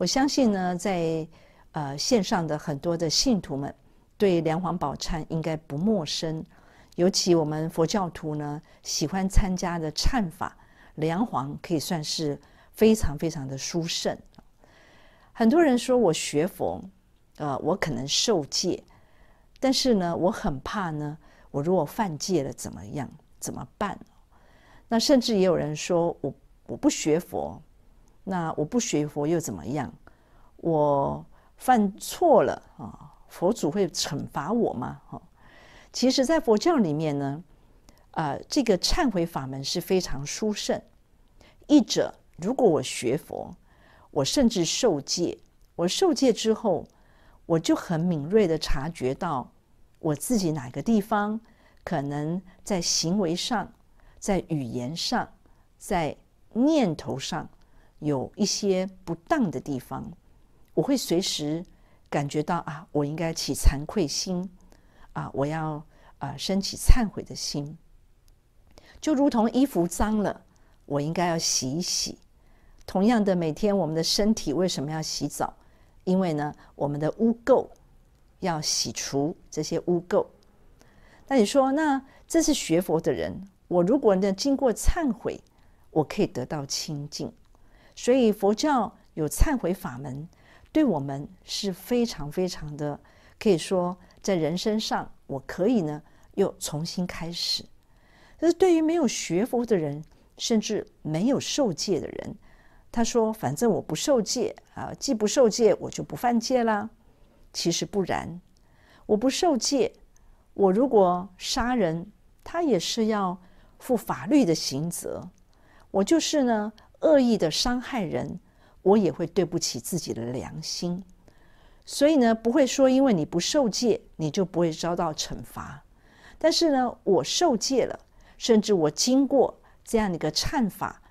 我相信呢，在呃线上的很多的信徒们对梁皇宝忏应该不陌生，尤其我们佛教徒呢喜欢参加的忏法，梁皇可以算是非常非常的殊胜。很多人说我学佛，呃，我可能受戒，但是呢，我很怕呢，我如果犯戒了怎么样？怎么办？那甚至也有人说我我不学佛。那我不学佛又怎么样？我犯错了啊！佛祖会惩罚我吗？哦，其实，在佛教里面呢，啊，这个忏悔法门是非常殊胜。一者，如果我学佛，我甚至受戒。我受戒之后，我就很敏锐的察觉到我自己哪个地方可能在行为上、在语言上、在念头上。有一些不当的地方，我会随时感觉到啊，我应该起惭愧心啊，我要啊升起忏悔的心，就如同衣服脏了，我应该要洗一洗。同样的，每天我们的身体为什么要洗澡？因为呢，我们的污垢要洗除这些污垢。那你说，那这是学佛的人，我如果呢经过忏悔，我可以得到清净。所以佛教有忏悔法门，对我们是非常非常的，可以说在人生上，我可以呢又重新开始。可是对于没有学佛的人，甚至没有受戒的人，他说：“反正我不受戒啊，既不受戒，我就不犯戒啦。”其实不然，我不受戒，我如果杀人，他也是要负法律的刑责。我就是呢。恶意的伤害人，我也会对不起自己的良心。所以呢，不会说因为你不受戒，你就不会遭到惩罚。但是呢，我受戒了，甚至我经过这样的一个忏法，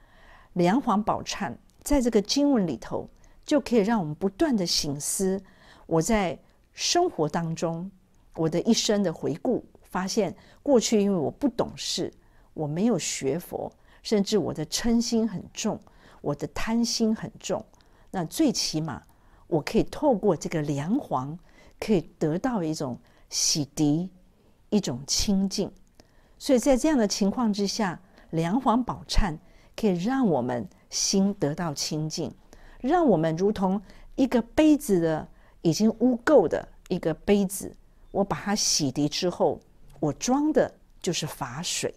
良华宝忏，在这个经文里头，就可以让我们不断的省思。我在生活当中，我的一生的回顾，发现过去因为我不懂事，我没有学佛。甚至我的嗔心很重，我的贪心很重，那最起码我可以透过这个莲黄可以得到一种洗涤，一种清净。所以在这样的情况之下，莲黄宝忏可以让我们心得到清净，让我们如同一个杯子的已经污垢的一个杯子，我把它洗涤之后，我装的就是法水。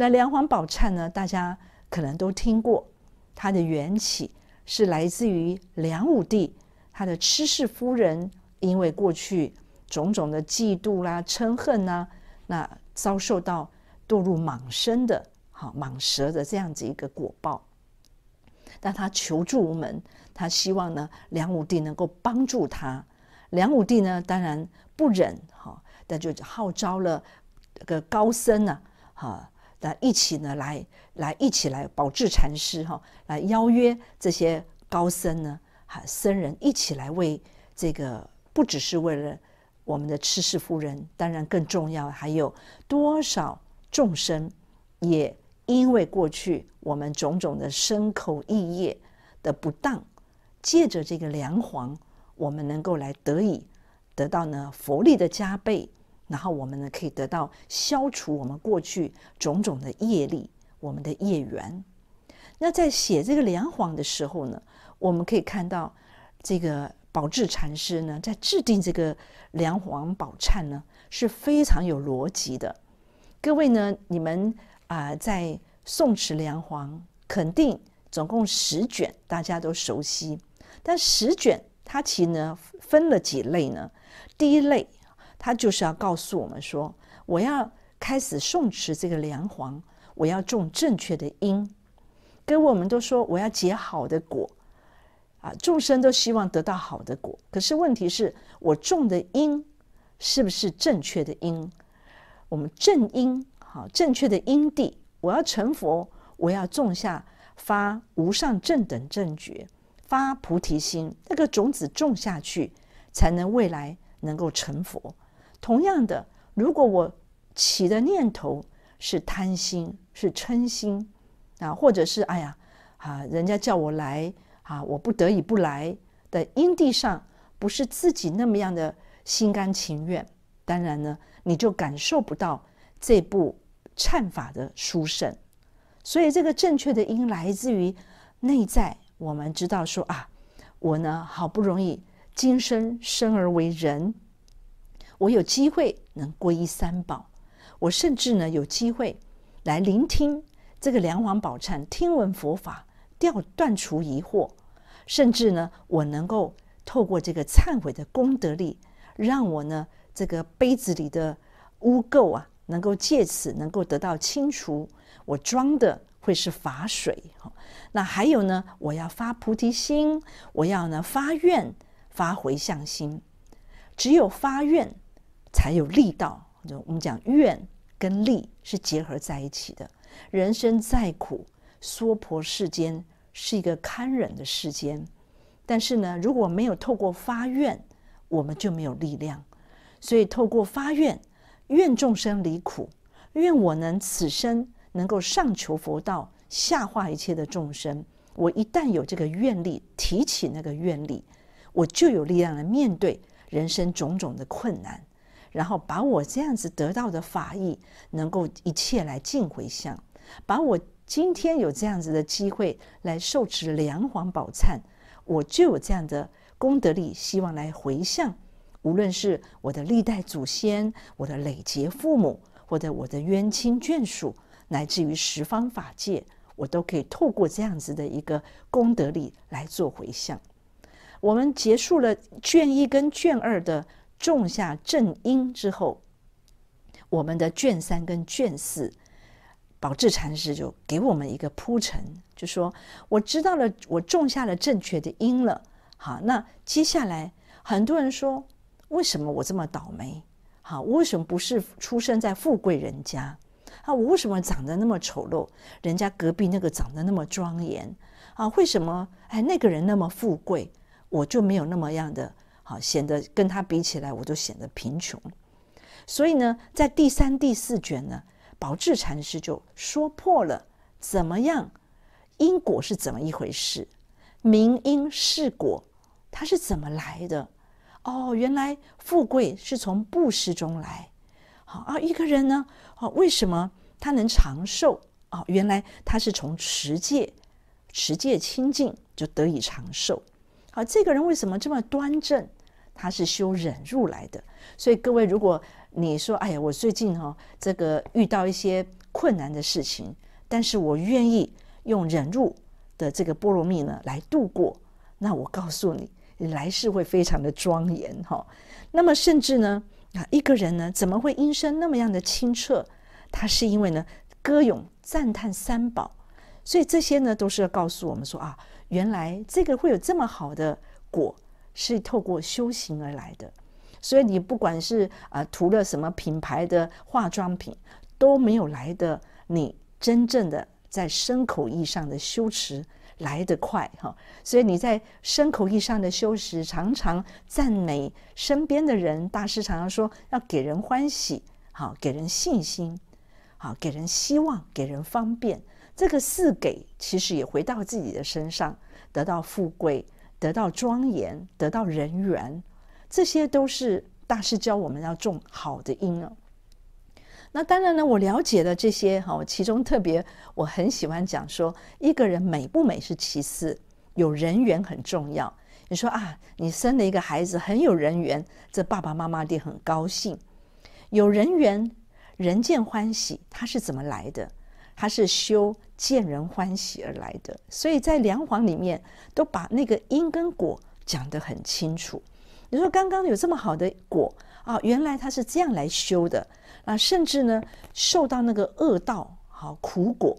那梁皇宝忏呢？大家可能都听过，它的缘起是来自于梁武帝他的痴氏夫人，因为过去种种的嫉妒啦、嗔恨呐，那遭受到堕入蟒身的、好蟒蛇的这样子一个果报。但他求助无门，他希望呢梁武帝能够帮助他。梁武帝呢，当然不忍哈，那就号召了个高僧呢，哈。来一起呢，来来一起来，保智禅师哈，来邀约这些高僧呢，哈僧人一起来为这个，不只是为了我们的痴食，夫人，当然更重要还有多少众生，也因为过去我们种种的身口意业的不当，借着这个梁皇，我们能够来得以得到呢佛力的加倍。然后我们呢可以得到消除我们过去种种的业力，我们的业缘。那在写这个梁皇的时候呢，我们可以看到这个宝智禅师呢在制定这个梁皇宝忏呢是非常有逻辑的。各位呢，你们啊在宋词梁皇肯定总共十卷，大家都熟悉。但十卷它其实呢分了几类呢？第一类。他就是要告诉我们说，我要开始种植这个良黄，我要种正确的因。跟我们都说我要结好的果，啊，众生都希望得到好的果。可是问题是我种的因是不是正确的因？我们正因好，正确的因地，我要成佛，我要种下发无上正等正觉、发菩提心那个种子，种下去才能未来能够成佛。同样的，如果我起的念头是贪心、是嗔心啊，或者是哎呀啊，人家叫我来啊，我不得已不来的因地上，不是自己那么样的心甘情愿，当然呢，你就感受不到这部忏法的殊胜。所以，这个正确的因来自于内在。我们知道说啊，我呢，好不容易今生生而为人。我有机会能皈依三宝，我甚至呢有机会来聆听这个梁王宝忏，听闻佛法，掉断除疑惑，甚至呢我能够透过这个忏悔的功德力，让我呢这个杯子里的污垢啊，能够借此能够得到清除。我装的会是法水哈。那还有呢，我要发菩提心，我要呢发愿发回向心，只有发愿。才有力道。就我们讲愿跟力是结合在一起的。人生再苦，娑婆世间是一个堪忍的世间。但是呢，如果没有透过发愿，我们就没有力量。所以透过发愿，愿众生离苦，愿我能此生能够上求佛道，下化一切的众生。我一旦有这个愿力，提起那个愿力，我就有力量来面对人生种种的困难。然后把我这样子得到的法益，能够一切来尽回向；把我今天有这样子的机会来受持梁皇宝忏，我就有这样的功德力，希望来回向。无论是我的历代祖先、我的累劫父母，或者我的冤亲眷属，乃至于十方法界，我都可以透过这样子的一个功德力来做回向。我们结束了卷一跟卷二的。种下正因之后，我们的卷三跟卷四，宝智禅师就给我们一个铺陈，就说我知道了，我种下了正确的因了。好，那接下来很多人说，为什么我这么倒霉？好，我为什么不是出生在富贵人家？啊，我为什么长得那么丑陋？人家隔壁那个长得那么庄严，啊，为什么哎那个人那么富贵，我就没有那么样的。好，显得跟他比起来，我都显得贫穷。所以呢，在第三、第四卷呢，宝智禅师就说破了怎么样，因果是怎么一回事，名因是果，它是怎么来的？哦，原来富贵是从布施中来。好啊，一个人呢，哦，为什么他能长寿？哦，原来他是从持戒、持戒清净就得以长寿。好，这个人为什么这么端正？他是修忍入来的，所以各位，如果你说，哎呀，我最近哈这个遇到一些困难的事情，但是我愿意用忍入的这个波罗蜜呢来度过，那我告诉你，来世会非常的庄严哈。那么甚至呢，啊，一个人呢怎么会音声那么样的清澈？他是因为呢歌咏赞叹三宝，所以这些呢都是要告诉我们说啊，原来这个会有这么好的果。是透过修行而来的，所以你不管是啊涂了什么品牌的化妆品都没有来的，你真正的在身口意上的修持来得快哈。所以你在身口意上的修持，常常赞美身边的人，大师常常说要给人欢喜，好给人信心，好给人希望，给人方便。这个四给其实也回到自己的身上，得到富贵。得到庄严，得到人缘，这些都是大师教我们要种好的因啊。那当然呢，我了解的这些哈，其中特别我很喜欢讲说，一个人美不美是其次，有人缘很重要。你说啊，你生了一个孩子很有人缘，这爸爸妈妈的很高兴，有人缘，人见欢喜，它是怎么来的？他是修见人欢喜而来的，所以在梁皇里面都把那个因跟果讲得很清楚。你说刚刚有这么好的果啊，原来他是这样来修的啊，甚至呢受到那个恶道好苦果，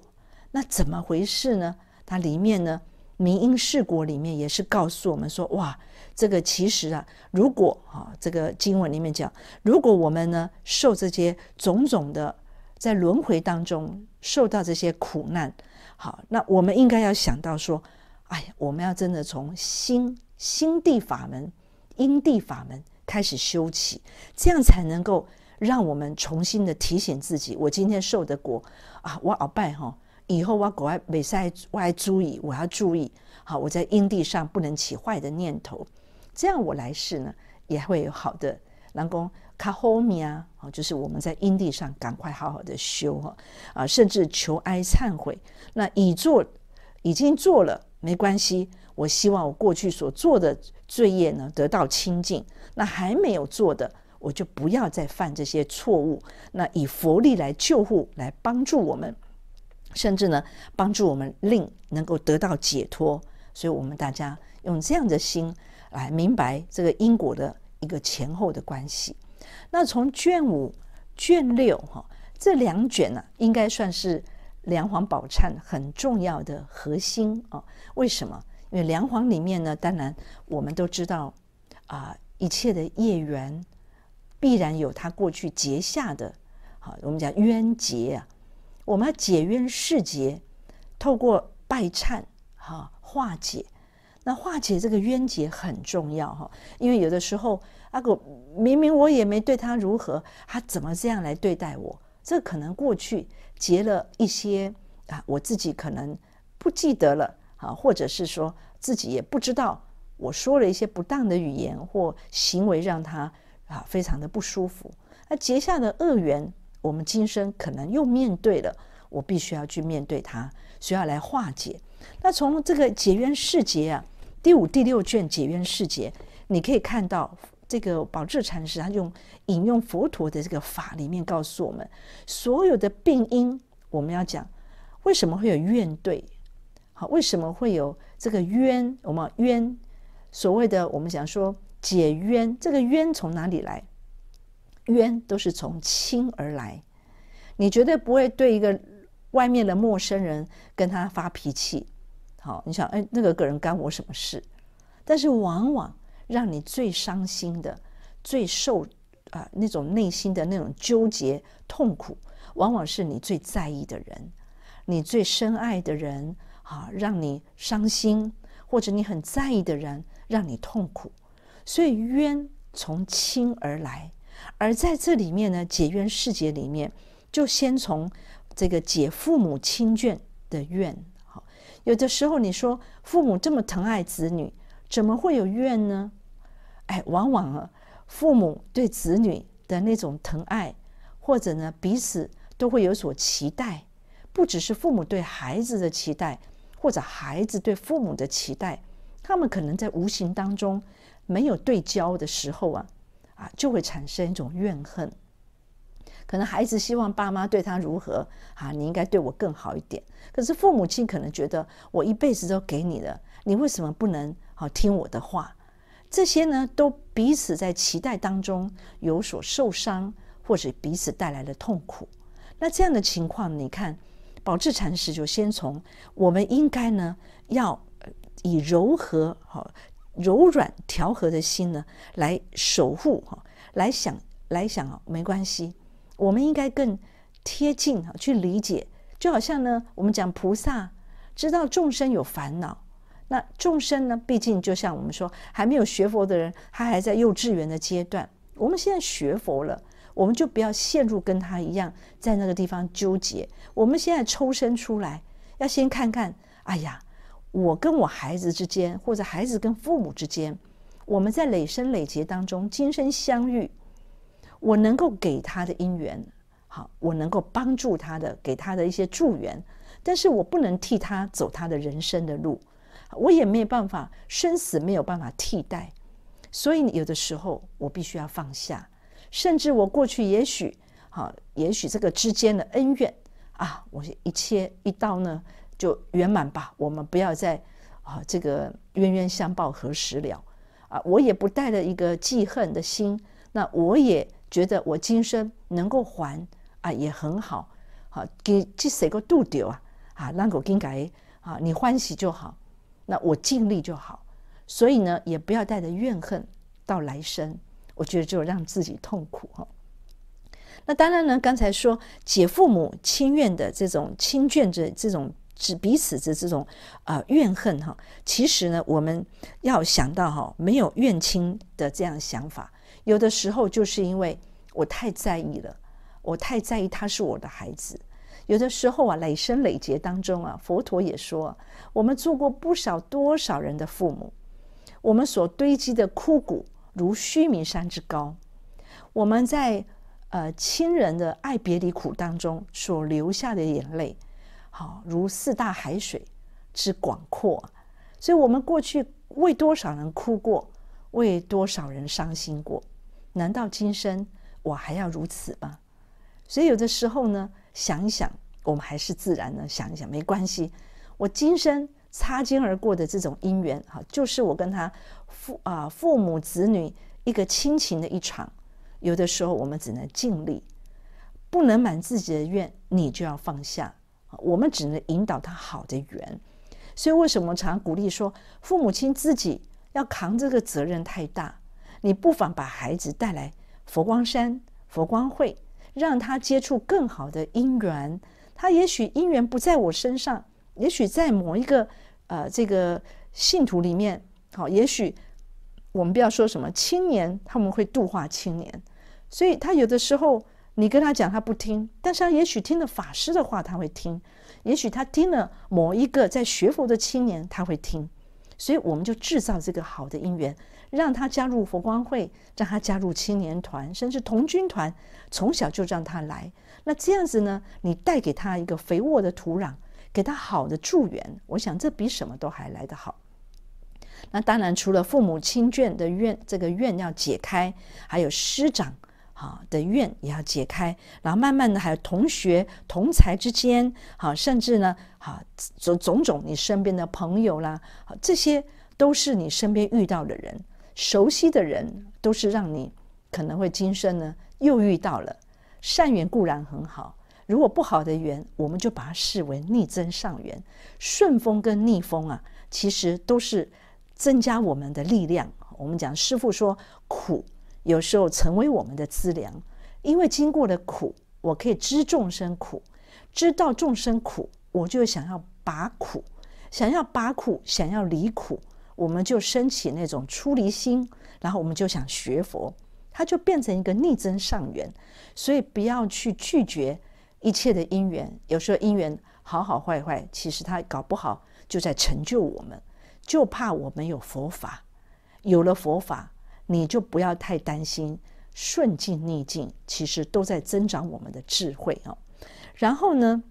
那怎么回事呢？它里面呢明因事果里面也是告诉我们说，哇，这个其实啊，如果啊这个经文里面讲，如果我们呢受这些种种的。在轮回当中受到这些苦难，好，那我们应该要想到说，哎呀，我们要真的从心心地法门、因地法门开始修起，这样才能够让我们重新的提醒自己：我今天受的果啊，我鳌拜哈，以后我国外每次还外注意，我要注意，好，我在因地上不能起坏的念头，这样我来世呢也会有好的。南公。卡后咪啊！哦，就是我们在阴地上赶快好好的修哈啊，甚至求哀忏悔。那已做已经做了没关系，我希望我过去所做的罪业呢得到清净。那还没有做的，我就不要再犯这些错误。那以佛力来救护、来帮助我们，甚至呢帮助我们令能够得到解脱。所以，我们大家用这样的心来明白这个因果的一个前后的关系。那从卷五、卷六哈这两卷呢，应该算是《梁皇宝忏》很重要的核心啊。为什么？因为《梁皇》里面呢，当然我们都知道啊，一切的业缘必然有他过去结下的，好，我们讲冤结啊，我们要解冤释结，透过拜忏哈化解。那化解这个冤结很重要哈，因为有的时候，阿狗明明我也没对他如何，他怎么这样来对待我？这可能过去结了一些啊，我自己可能不记得了啊，或者是说自己也不知道，我说了一些不当的语言或行为，让他啊非常的不舒服。那结下的恶缘，我们今生可能又面对了，我必须要去面对它，需要来化解。那从这个解冤释结啊。第五、第六卷解冤释结，你可以看到这个宝智禅师，他用引用佛陀的这个法里面告诉我们，所有的病因，我们要讲为什么会有怨对，好，为什么会有这个冤？我们冤，所谓的我们讲说解冤，这个冤从哪里来？冤都是从亲而来，你绝对不会对一个外面的陌生人跟他发脾气。你想，哎，那个个人干我什么事？但是往往让你最伤心的、最受啊那种内心的那种纠结痛苦，往往是你最在意的人，你最深爱的人啊，让你伤心，或者你很在意的人让你痛苦。所以冤从亲而来，而在这里面呢，解冤释结里面，就先从这个解父母亲眷的怨。有的时候你说父母这么疼爱子女，怎么会有怨呢？哎，往往啊，父母对子女的那种疼爱，或者呢彼此都会有所期待，不只是父母对孩子的期待，或者孩子对父母的期待，他们可能在无形当中没有对焦的时候啊，啊就会产生一种怨恨。可能孩子希望爸妈对他如何啊？你应该对我更好一点。可是父母亲可能觉得我一辈子都给你了，你为什么不能好听我的话？这些呢，都彼此在期待当中有所受伤，或者彼此带来了痛苦。那这样的情况，你看，保质禅师就先从我们应该呢，要以柔和、好柔软调和的心呢，来守护哈，来想来想，没关系。我们应该更贴近啊，去理解，就好像呢，我们讲菩萨知道众生有烦恼，那众生呢，毕竟就像我们说，还没有学佛的人，他还在幼稚园的阶段。我们现在学佛了，我们就不要陷入跟他一样在那个地方纠结。我们现在抽身出来，要先看看，哎呀，我跟我孩子之间，或者孩子跟父母之间，我们在累生累劫当中，今生相遇。我能够给他的姻缘，好，我能够帮助他的，给他的一些助缘，但是我不能替他走他的人生的路，我也没有办法，生死没有办法替代，所以有的时候我必须要放下，甚至我过去也许，好，也许这个之间的恩怨啊，我一切一刀呢就圆满吧，我们不要再啊这个冤冤相报何时了啊，我也不带了一个记恨的心，那我也。觉得我今生能够还啊也很好，好给去谁个度丢啊啊，让个更改啊，你欢喜就好，那我尽力就好。所以呢，也不要带着怨恨到来生，我觉得就让自己痛苦哈。那当然呢，刚才说解父母亲怨的这种亲眷这这种是彼此的这种啊怨恨哈，其实呢，我们要想到哈，没有怨亲的这样想法。有的时候，就是因为我太在意了，我太在意他是我的孩子。有的时候啊，累生累劫当中啊，佛陀也说，我们做过不少多少人的父母，我们所堆积的枯骨如须弥山之高，我们在呃亲人的爱别离苦当中所流下的眼泪，好如四大海水之广阔。所以，我们过去为多少人哭过？为多少人伤心过？难道今生我还要如此吗？所以有的时候呢，想一想，我们还是自然的想一想，没关系。我今生擦肩而过的这种姻缘，好，就是我跟他父啊父母子女一个亲情的一场。有的时候我们只能尽力，不能满自己的愿，你就要放下。我们只能引导他好的缘。所以为什么常鼓励说父母亲自己？要扛这个责任太大，你不妨把孩子带来佛光山、佛光会，让他接触更好的因缘。他也许因缘不在我身上，也许在某一个呃这个信徒里面。好，也许我们不要说什么青年，他们会度化青年。所以他有的时候你跟他讲他不听，但是他也许听了法师的话他会听，也许他听了某一个在学佛的青年他会听。所以我们就制造这个好的因缘，让他加入佛光会，让他加入青年团，甚至童军团，从小就让他来。那这样子呢，你带给他一个肥沃的土壤，给他好的助缘。我想这比什么都还来得好。那当然，除了父母亲眷的怨，这个怨要解开，还有师长。好，的怨也要解开，然后慢慢的还有同学同才之间，好，甚至呢，好，种种种你身边的朋友啦，好，这些都是你身边遇到的人，熟悉的人，都是让你可能会今生呢又遇到了善缘固然很好，如果不好的缘，我们就把它视为逆增上缘。顺风跟逆风啊，其实都是增加我们的力量。我们讲师傅说苦。有时候成为我们的资粮，因为经过了苦，我可以知众生苦，知道众生苦，我就想要拔苦，想要拔苦，想要离苦，我们就升起那种出离心，然后我们就想学佛，它就变成一个逆增上缘。所以不要去拒绝一切的因缘，有时候因缘好好坏坏，其实它搞不好就在成就我们，就怕我们有佛法，有了佛法。你就不要太担心，顺境逆境其实都在增长我们的智慧哦。然后呢，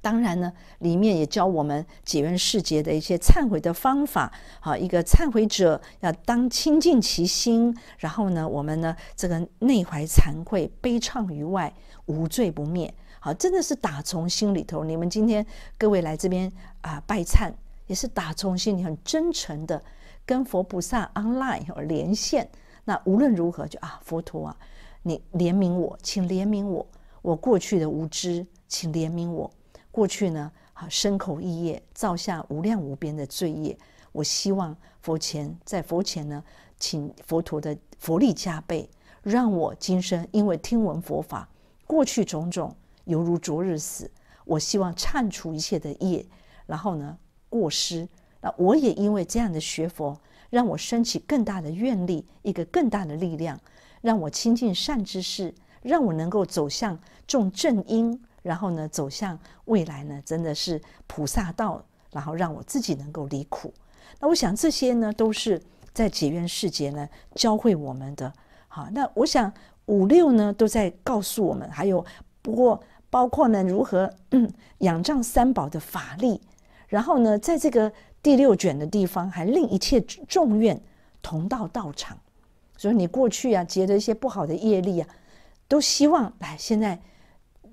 当然呢，里面也教我们解冤释结的一些忏悔的方法。好，一个忏悔者要当清净其心，然后呢，我们呢这个内怀惭愧，悲怆于外，无罪不灭。好，真的是打从心里头。你们今天各位来这边啊，拜忏也是打从心里很真诚的。跟佛菩萨 online 哦连线，那无论如何就啊，佛陀啊，你怜悯我，请怜悯我，我过去的无知，请怜悯我过去呢啊，身口意业造下无量无边的罪业，我希望佛前在佛前呢，请佛陀的佛力加倍，让我今生因为听闻佛法，过去种种犹如昨日死，我希望忏除一切的业，然后呢过失。我也因为这样的学佛，让我升起更大的愿力，一个更大的力量，让我亲近善知识，让我能够走向众正因，然后呢，走向未来呢，真的是菩萨道，然后让我自己能够离苦。那我想这些呢，都是在结缘世节呢，教会我们的。好，那我想五六呢，都在告诉我们，还有不过包括呢，如何 仰仗三宝的法力。然后呢，在这个第六卷的地方，还令一切众怨同到道场。所以你过去啊，结的一些不好的业力啊，都希望来现在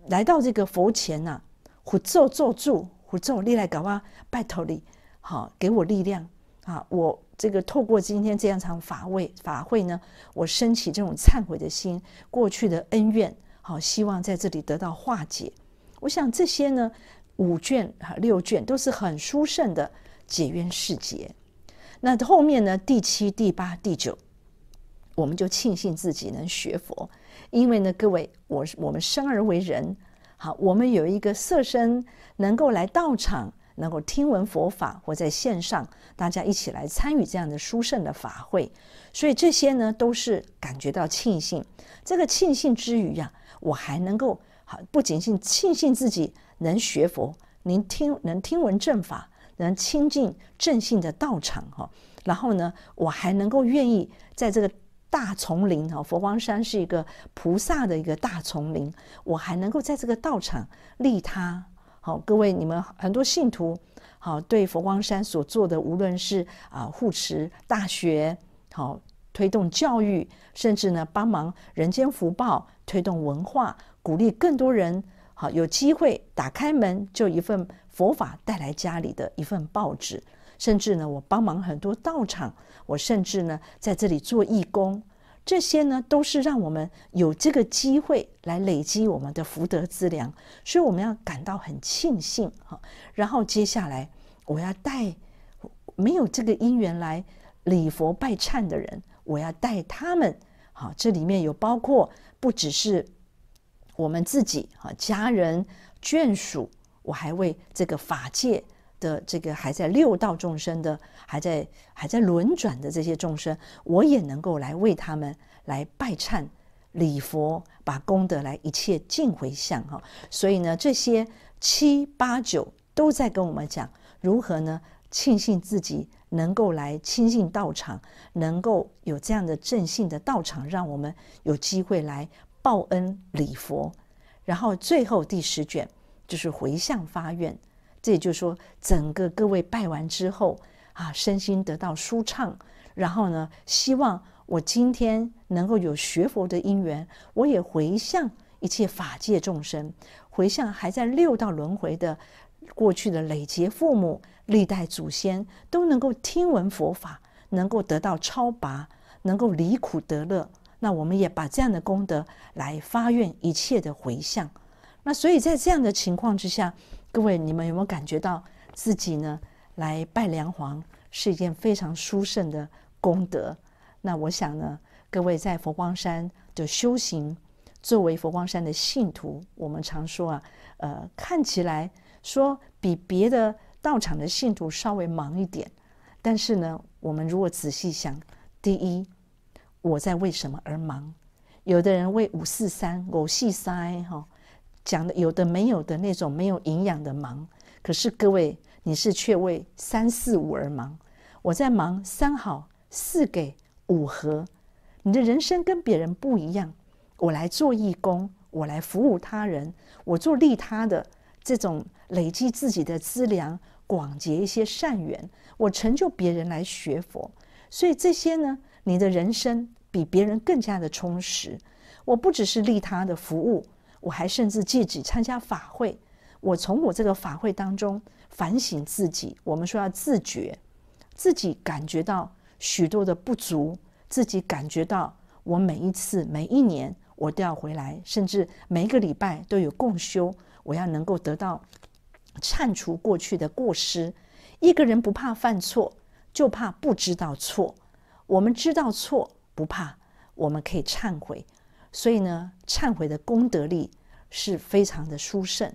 来到这个佛前呐，福咒咒住，福咒立来搞啊，拜托你，好，给我力量啊！我这个透过今天这样场法会，法会呢，我升起这种忏悔的心，过去的恩怨，好，希望在这里得到化解。我想这些呢。五卷、哈六卷都是很殊胜的解冤释结。那后面呢，第七、第八、第九，我们就庆幸自己能学佛，因为呢，各位，我我们生而为人，好，我们有一个色身能够来道场，能够听闻佛法，或在线上，大家一起来参与这样的殊胜的法会，所以这些呢，都是感觉到庆幸。这个庆幸之余呀，我还能够好，不仅仅庆幸自己。能学佛，您听能听闻正法，能亲近正信的道场哈。然后呢，我还能够愿意在这个大丛林哈，佛光山是一个菩萨的一个大丛林，我还能够在这个道场利他。好，各位你们很多信徒好，对佛光山所做的，无论是啊护持大学，好推动教育，甚至呢帮忙人间福报，推动文化，鼓励更多人。好，有机会打开门，就一份佛法带来家里的一份报纸，甚至呢，我帮忙很多道场，我甚至呢在这里做义工，这些呢都是让我们有这个机会来累积我们的福德资粮，所以我们要感到很庆幸哈。然后接下来我要带没有这个因缘来礼佛拜忏的人，我要带他们。好，这里面有包括不只是。我们自己啊，家人、眷属，我还为这个法界的这个还在六道众生的，还在还在轮转的这些众生，我也能够来为他们来拜忏、礼佛，把功德来一切尽回向哈。所以呢，这些七八九都在跟我们讲如何呢？庆幸自己能够来亲近道场，能够有这样的正信的道场，让我们有机会来。报恩礼佛，然后最后第十卷就是回向发愿。这也就是说，整个各位拜完之后，啊，身心得到舒畅，然后呢，希望我今天能够有学佛的因缘，我也回向一切法界众生，回向还在六道轮回的过去的累劫父母、历代祖先，都能够听闻佛法，能够得到超拔，能够离苦得乐。那我们也把这样的功德来发愿，一切的回向。那所以在这样的情况之下，各位你们有没有感觉到自己呢来拜梁皇是一件非常殊胜的功德？那我想呢，各位在佛光山的修行，作为佛光山的信徒，我们常说啊，呃，看起来说比别的道场的信徒稍微忙一点，但是呢，我们如果仔细想，第一。我在为什么而忙？有的人为五四三偶系三哈讲的，有的没有的那种没有营养的忙。可是各位，你是却为三四五而忙。我在忙三好四给五和。你的人生跟别人不一样。我来做义工，我来服务他人，我做利他的这种累积自己的资粮，广结一些善缘，我成就别人来学佛。所以这些呢？你的人生比别人更加的充实。我不只是利他的服务，我还甚至借己参加法会。我从我这个法会当中反省自己。我们说要自觉，自己感觉到许多的不足，自己感觉到我每一次、每一年我都要回来，甚至每一个礼拜都有共修，我要能够得到忏除过去的过失。一个人不怕犯错，就怕不知道错。我们知道错不怕，我们可以忏悔，所以呢，忏悔的功德力是非常的殊胜。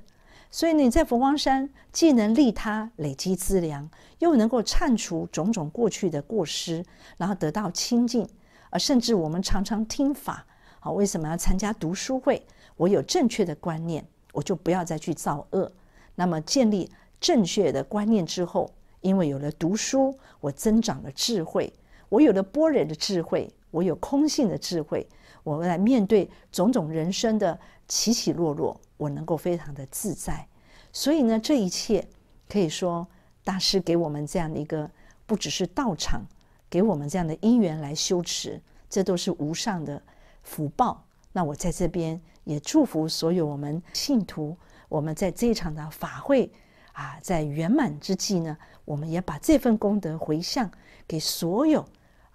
所以你在佛光山既能利他累积资粮，又能够忏除种种过去的过失，然后得到清净。而甚至我们常常听法，啊，为什么要参加读书会？我有正确的观念，我就不要再去造恶。那么建立正确的观念之后，因为有了读书，我增长了智慧。我有了般若的智慧，我有空性的智慧，我来面对种种人生的起起落落，我能够非常的自在。所以呢，这一切可以说，大师给我们这样的一个，不只是道场，给我们这样的因缘来修持，这都是无上的福报。那我在这边也祝福所有我们信徒，我们在这一场的法会啊，在圆满之际呢，我们也把这份功德回向给所有。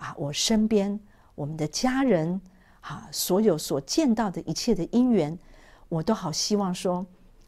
啊，我身边我们的家人，哈，所有所见到的一切的因缘，我都好希望说，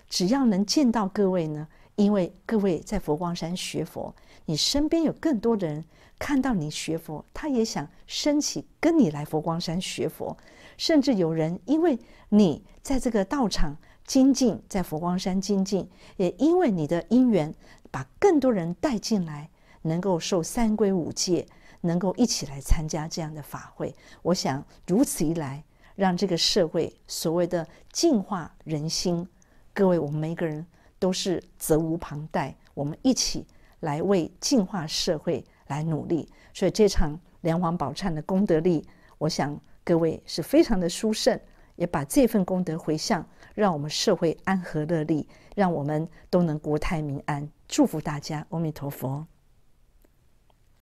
只要能见到各位呢，因为各位在佛光山学佛，你身边有更多的人看到你学佛，他也想升起跟你来佛光山学佛，甚至有人因为你在这个道场精进，在佛光山精进，也因为你的因缘，把更多人带进来，能够受三规五戒。能够一起来参加这样的法会，我想如此一来，让这个社会所谓的净化人心，各位我们每一个人都是责无旁贷。我们一起来为净化社会来努力。所以这场梁王宝忏的功德力，我想各位是非常的殊胜，也把这份功德回向，让我们社会安和乐利，让我们都能国泰民安。祝福大家，阿弥陀佛。